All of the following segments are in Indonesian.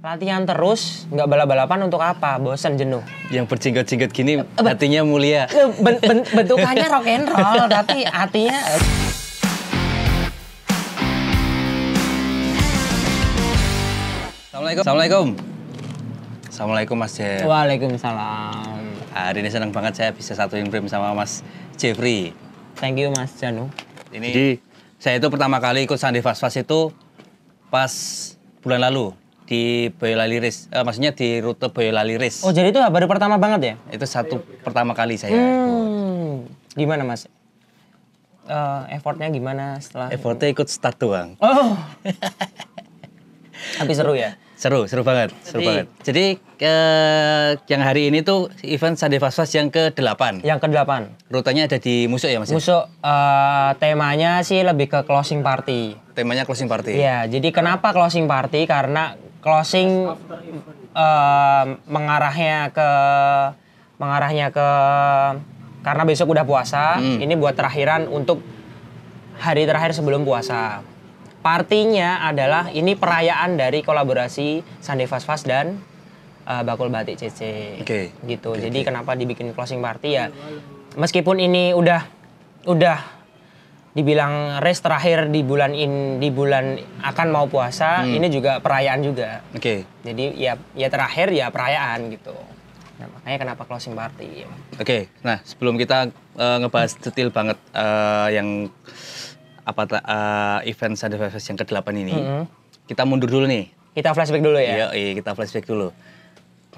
latihan terus nggak balap-balapan untuk apa bosan jenuh yang berjinggot-jinggot gini ben, hatinya mulia ben, ben, bentukannya rock and roll tapi hatinya eh. Assalamualaikum Assalamualaikum Assalamualaikum Mas Jeff Waalaikumsalam ah, Hari ini senang banget saya bisa satuin frame sama Mas Jeffrey Thank you Mas Janu ini Jadi saya itu pertama kali ikut Sandi Fast Fast itu pas bulan lalu di Boyolali Race, uh, eh, maksudnya di rute Boyolali Race. Oh jadi itu baru pertama banget ya? Itu satu pertama kali saya. Hmm. Gimana mas? Uh, effortnya gimana setelah? Effortnya ikut start doang. Oh. Tapi seru ya? Seru, seru banget, Jadi, seru banget. Jadi ke, yang hari ini tuh event Fast Fast yang ke-8. Yang ke-8. Rutanya ada di Musuk ya Mas? Musuk, uh, temanya sih lebih ke closing party. Temanya closing party? Iya, jadi kenapa closing party? Karena closing uh, mengarahnya ke mengarahnya ke karena besok udah puasa, hmm. ini buat terakhiran untuk hari terakhir sebelum puasa. Partinya adalah ini perayaan dari kolaborasi Sandi Fast Fast dan uh, Bakul Batik CC. Okay. Gitu. Okay, Jadi kenapa dibikin closing party ya? Meskipun ini udah udah dibilang race terakhir di bulan in di bulan akan mau puasa hmm. ini juga perayaan juga. Oke. Okay. Jadi ya ya terakhir ya perayaan gitu. Nah, makanya kenapa closing party. Oke. Okay. Nah, sebelum kita uh, ngebahas detail banget uh, yang apa uh, event Sunday Fest yang ke-8 ini. Mm -hmm. Kita mundur dulu nih. Kita flashback dulu ya. Iya, kita flashback dulu.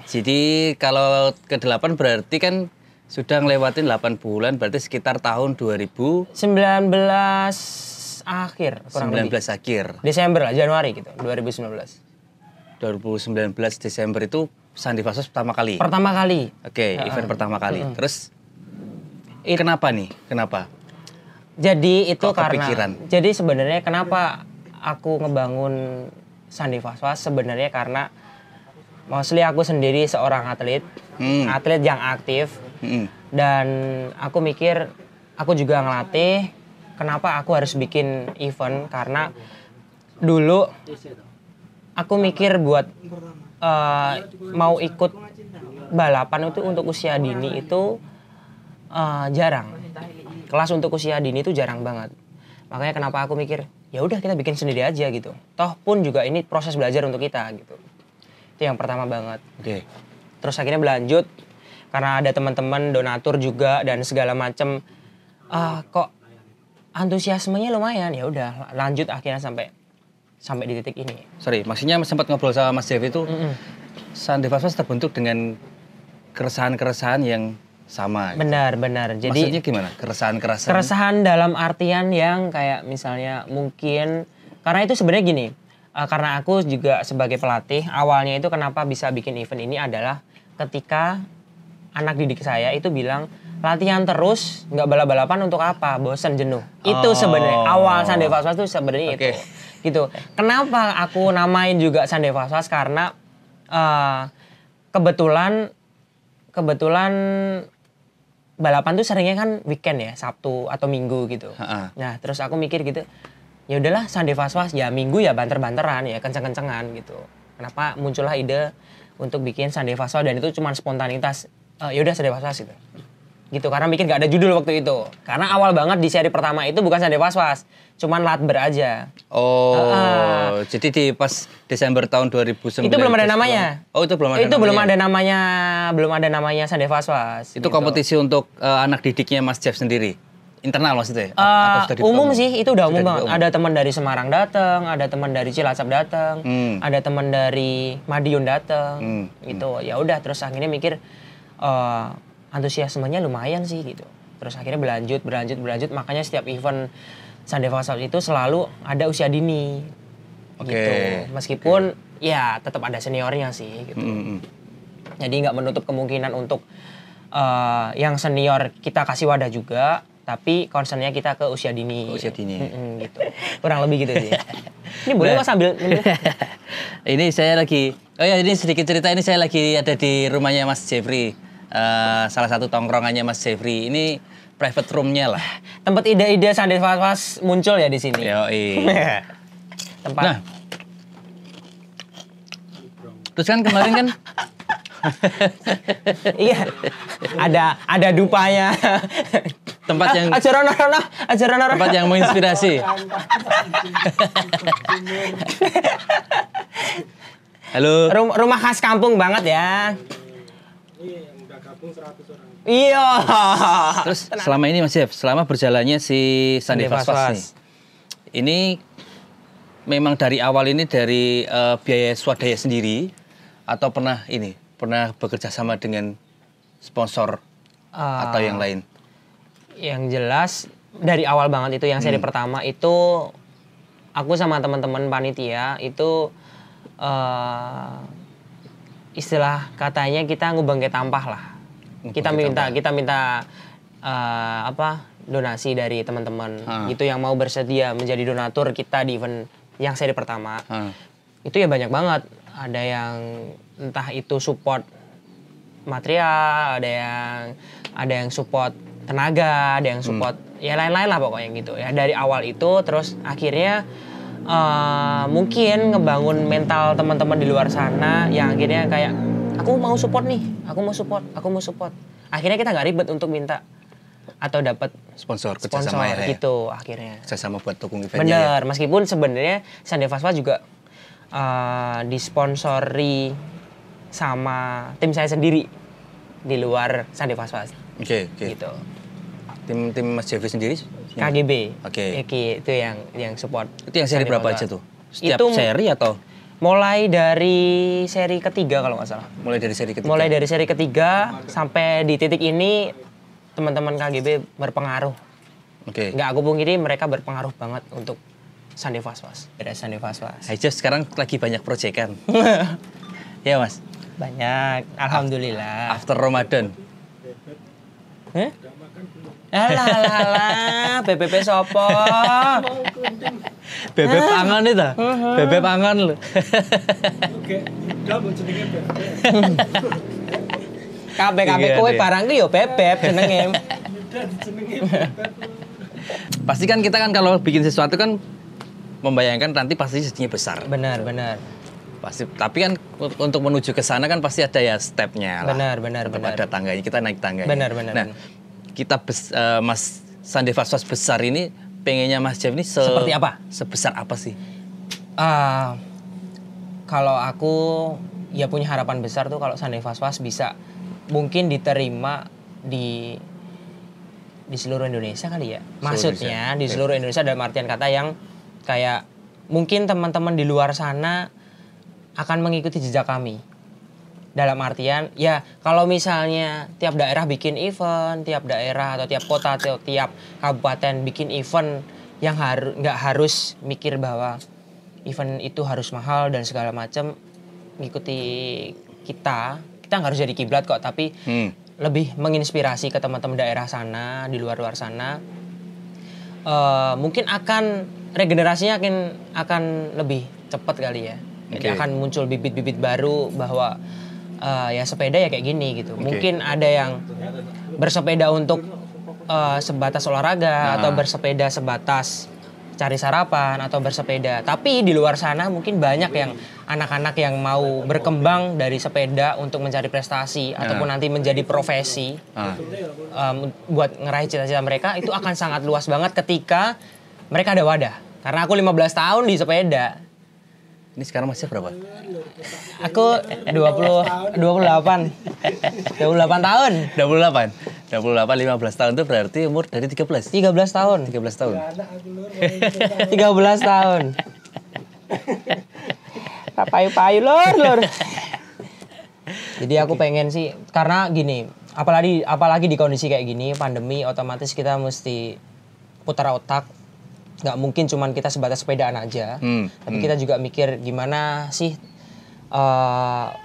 Jadi kalau ke-8 berarti kan sudah ngelewatin 8 bulan berarti sekitar tahun 2019 akhir kurang 19 lebih. akhir. Desember lah, Januari gitu, 2019. 2019 Desember itu Sandi Fasos pertama kali. Pertama kali. Oke, okay, uh -uh. event pertama kali. Uh Terus It, kenapa nih? Kenapa? Jadi itu Kok karena kepikiran? jadi sebenarnya kenapa aku ngebangun Sandi Fasos sebenarnya karena mostly aku sendiri seorang atlet, hmm. atlet yang aktif Hmm. Dan aku mikir aku juga ngelatih kenapa aku harus bikin event karena dulu aku mikir buat uh, mau ikut balapan itu untuk usia dini itu uh, jarang kelas untuk usia dini itu jarang banget makanya kenapa aku mikir ya udah kita bikin sendiri aja gitu toh pun juga ini proses belajar untuk kita gitu itu yang pertama banget oke okay. terus akhirnya berlanjut karena ada teman-teman donatur juga dan segala macem uh, kok antusiasmenya lumayan ya udah lanjut akhirnya sampai sampai di titik ini sorry maksudnya sempat ngobrol sama Mas dev itu mm -hmm. Sandi Fasfas terbentuk dengan keresahan-keresahan yang sama gitu. benar gitu. benar jadi maksudnya gimana keresahan keresahan keresahan dalam artian yang kayak misalnya mungkin karena itu sebenarnya gini uh, karena aku juga sebagai pelatih awalnya itu kenapa bisa bikin event ini adalah ketika anak didik saya itu bilang latihan terus nggak balap-balapan untuk apa bosan jenuh itu sebenarnya oh. awal Sunday Faswas itu sebenarnya okay. itu gitu kenapa aku namain juga Sunday Faswas karena uh, kebetulan kebetulan balapan tuh seringnya kan weekend ya Sabtu atau Minggu gitu Ha-ha. nah terus aku mikir gitu ya udahlah Sunday Faswas ya Minggu ya banter-banteran ya kenceng-kencengan gitu kenapa muncullah ide untuk bikin Sunday Faswas dan itu cuma spontanitas uh, ya udah Sade Waswas gitu. Gitu karena bikin gak ada judul waktu itu. Karena awal banget di seri pertama itu bukan Sade was cuman Latber aja. Oh. Uh, jadi di pas Desember tahun 2009 itu belum ada namanya. oh, itu belum ada. Itu namanya. belum ada namanya, belum ada namanya Sade was Itu gitu. kompetisi untuk uh, anak didiknya Mas Jeff sendiri internal maksudnya? Uh, atau umum sih, itu udah umum banget. Ada teman dari Semarang datang, ada teman dari Cilacap datang, hmm. ada teman dari Madiun datang, hmm. gitu. Ya udah, terus akhirnya mikir uh, antusiasmenya lumayan sih gitu terus akhirnya berlanjut berlanjut berlanjut makanya setiap event Sunday South itu selalu ada usia dini okay. gitu meskipun okay. ya tetap ada seniornya sih gitu mm -hmm. jadi nggak menutup kemungkinan untuk uh, yang senior kita kasih wadah juga tapi concernnya kita ke usia dini. Ke usia dini. Mm hmm gitu. Kurang lebih gitu sih. ini boleh nah. nggak sambil ini saya lagi oh ya ini sedikit cerita ini saya lagi ada di rumahnya Mas Jeffrey uh, salah satu tongkrongannya Mas Jeffrey ini private roomnya lah. Tempat ide-ide sandi fas muncul ya di sini. Yo Tempat. Nah. Terus kan kemarin kan iya ada ada dupanya tempat yang ajaran ah, ajaran ajaran tempat yang menginspirasi halo Rum, rumah khas kampung banget ya iya. Iya. Terus Tenang. selama ini Mas Jeff, selama berjalannya si Sandi Fasfas nih, ini memang dari awal ini dari uh, biaya swadaya sendiri atau pernah ini pernah bekerja sama dengan sponsor uh, atau yang lain? Yang jelas dari awal banget itu yang seri hmm. pertama itu aku sama teman-teman panitia itu uh, istilah katanya kita ngubangke tampah lah kita minta kita minta uh, eh, apa donasi dari teman-teman hmm. gitu yang mau bersedia menjadi donatur kita di event yang seri pertama hmm. itu ya banyak banget ada yang entah itu support material ada yang ada yang support tenaga ada yang hmm. support hmm. ya lain-lain lah pokoknya gitu ya dari awal itu terus akhirnya uh, mungkin ngebangun mental teman-teman di luar sana yang akhirnya kayak aku mau support nih aku mau support aku mau support akhirnya kita nggak ribet untuk minta atau dapat sponsor kerjasama sponsor, ya, ya. gitu ya. akhirnya Sama buat dukung eventnya ya. bener ya. meskipun sebenarnya Sandi Fasfa juga uh, disponsori sama tim saya sendiri di luar Sandi Fasfa oke okay, okay. gitu tim tim Mas Jeffy sendiri KGB oke okay. itu yang yang support itu yang seri Sandi berapa Fasfa. aja tuh setiap itu, seri atau Mulai dari seri ketiga kalau nggak salah. Mulai dari seri ketiga. Mulai dari seri ketiga sampai di titik ini teman-teman KGB berpengaruh. Oke. Okay. Nggak aku pungkiri mereka berpengaruh banget untuk Sandi Faswas. Beda Sandi Faswas. Jeff, sekarang lagi banyak proyek kan? Iya mas. Banyak. Alhamdulillah. After Ramadan. Eh? Alah, alah, alah. BBP sopo. Ah. bebek pangan itu bebek pangan loh. oke double jenenge bebek kue iya, barang ki yo bebek senengnya, pasti kan kita kan kalau bikin sesuatu kan membayangkan nanti pasti jadinya besar benar benar pasti tapi kan untuk menuju ke sana kan pasti ada ya stepnya lah benar benar Tetap benar ada tangganya kita naik tangganya benar benar nah benar. kita bes, uh, mas Sandi Faswas besar ini pengennya Mas Jeff ini se seperti apa? Sebesar apa sih? Uh, kalau aku ya punya harapan besar tuh kalau Sandi fas bisa mungkin diterima di di seluruh Indonesia kali ya. Maksudnya seluruh di seluruh Indonesia dalam artian kata yang kayak mungkin teman-teman di luar sana akan mengikuti jejak kami dalam artian ya kalau misalnya tiap daerah bikin event tiap daerah atau tiap kota atau tiap kabupaten bikin event yang harus nggak harus mikir bahwa event itu harus mahal dan segala macam ngikuti kita kita nggak harus jadi kiblat kok tapi hmm. lebih menginspirasi ke teman-teman daerah sana di luar luar sana uh, mungkin akan regenerasinya akan akan lebih cepat kali ya okay. akan muncul bibit-bibit baru bahwa uh, ya sepeda ya kayak gini gitu. Okay. Mungkin ada yang bersepeda untuk uh, sebatas olahraga nah. atau bersepeda sebatas cari sarapan atau bersepeda. Tapi di luar sana mungkin banyak yang anak-anak yang mau berkembang dari sepeda untuk mencari prestasi nah. ataupun nanti menjadi profesi nah. um, buat ngeraih cita-cita mereka itu akan sangat luas banget ketika mereka ada wadah. Karena aku 15 tahun di sepeda ini sekarang masih berapa? Aku 20 28. 28 tahun. 28. 28 15 tahun itu berarti umur dari 13. 13 tahun. 13 tahun. 13 tahun. Tak payu-payu lur, lur. Jadi aku pengen sih karena gini, apalagi apalagi di kondisi kayak gini, pandemi otomatis kita mesti putar otak nggak mungkin cuman kita sebatas sepedaan aja hmm. tapi hmm. kita juga mikir gimana sih uh,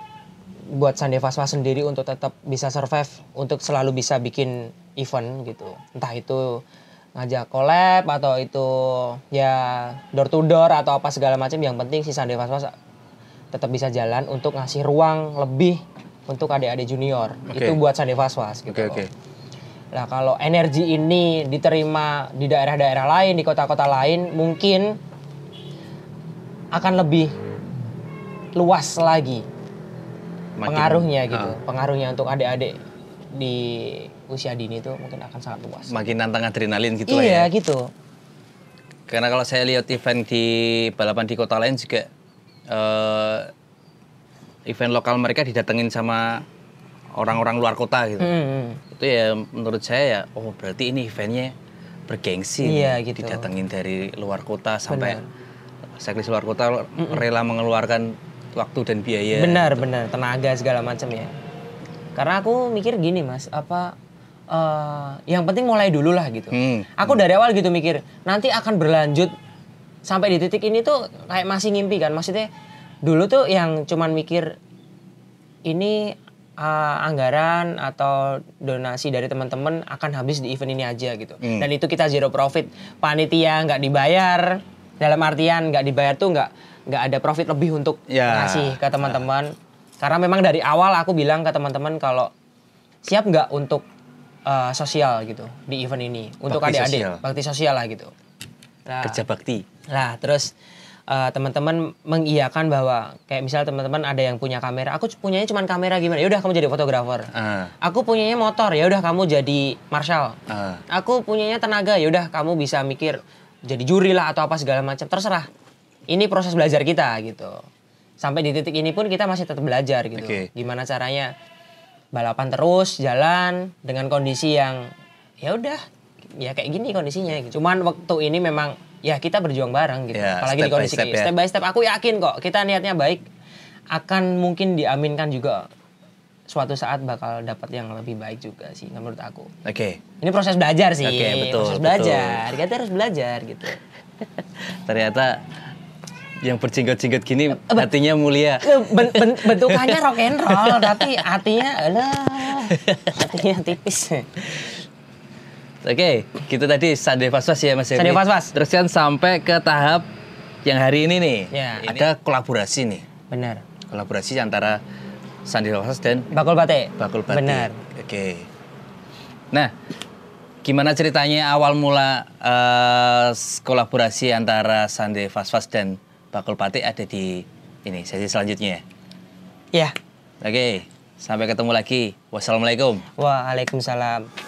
buat Sandevaswa sendiri untuk tetap bisa survive untuk selalu bisa bikin event gitu entah itu ngajak collab atau itu ya door to door atau apa segala macam yang penting si Sandevaswa tetap bisa jalan untuk ngasih ruang lebih untuk adik-adik junior okay. itu buat Sandevaswas gitu okay, okay. Nah, kalau energi ini diterima di daerah-daerah lain, di kota-kota lain, mungkin akan lebih luas lagi Makin, pengaruhnya gitu. Uh, pengaruhnya untuk adik-adik di usia dini itu mungkin akan sangat luas. Makin nantang adrenalin gitu iya, ya. Iya, gitu. Karena kalau saya lihat event di balapan di kota lain juga uh, event lokal mereka didatengin sama orang-orang luar kota gitu. Hmm, hmm. Itu ya menurut saya ya oh berarti ini eventnya bergengsi. Iya gitu. Didatengin dari luar kota sampai sekali luar kota mm rela mengeluarkan waktu dan biaya. Benar gitu. benar tenaga segala macam ya. Karena aku mikir gini mas apa uh, yang penting mulai dulu lah gitu. Hmm. Aku hmm. dari awal gitu mikir nanti akan berlanjut sampai di titik ini tuh kayak masih ngimpi kan maksudnya dulu tuh yang cuman mikir ini uh, anggaran atau donasi dari teman-teman akan habis di event ini aja gitu. Hmm. Dan itu kita zero profit. Panitia nggak dibayar. Dalam artian nggak dibayar tuh nggak nggak ada profit lebih untuk ya. ngasih ke teman-teman. Karena memang dari awal aku bilang ke teman-teman kalau siap nggak untuk uh, sosial gitu di event ini untuk adik-adik bakti sosial lah gitu. Nah, Kerja bakti. Lah terus uh, teman-teman mengiyakan bahwa kayak misal teman-teman ada yang punya kamera, aku punyanya cuma kamera gimana? Ya udah kamu jadi fotografer. Uh. Aku punyanya motor, ya udah kamu jadi marshal. Uh. Aku punyanya tenaga, ya udah kamu bisa mikir jadi juri lah atau apa segala macam. Terserah. Ini proses belajar kita gitu. Sampai di titik ini pun kita masih tetap belajar gitu. Okay. Gimana caranya balapan terus jalan dengan kondisi yang ya udah ya kayak gini kondisinya. Gitu. Cuman waktu ini memang ya kita berjuang bareng gitu. Ya, Apalagi di kondisi step, ya. step by step aku yakin kok kita niatnya baik akan mungkin diaminkan juga suatu saat bakal dapat yang lebih baik juga sih menurut aku. Oke. Okay. Ini proses belajar sih. Oke, okay, betul. Proses belajar. Betul. Kita harus belajar gitu. Ternyata yang berjinggot-jinggot gini eh, ben, mulia. Eh, ben, ben, bentukannya rock and roll tapi hatinya alah hatinya tipis. Oke, okay, kita gitu tadi Sunday Fast Fast ya Mas Sunday Fast Fast. Terus kan sampai ke tahap yang hari ini nih. Ya, ini ada kolaborasi nih. Benar. Kolaborasi antara Sunday Fast Fast dan Bakul Bate. Bakul Bate. Benar. Oke. Okay. Nah, gimana ceritanya awal mula uh, kolaborasi antara Sunday Fast Fast dan Bakul Bate ada di ini sesi selanjutnya ya? Oke, okay, sampai ketemu lagi. Wassalamualaikum. Waalaikumsalam.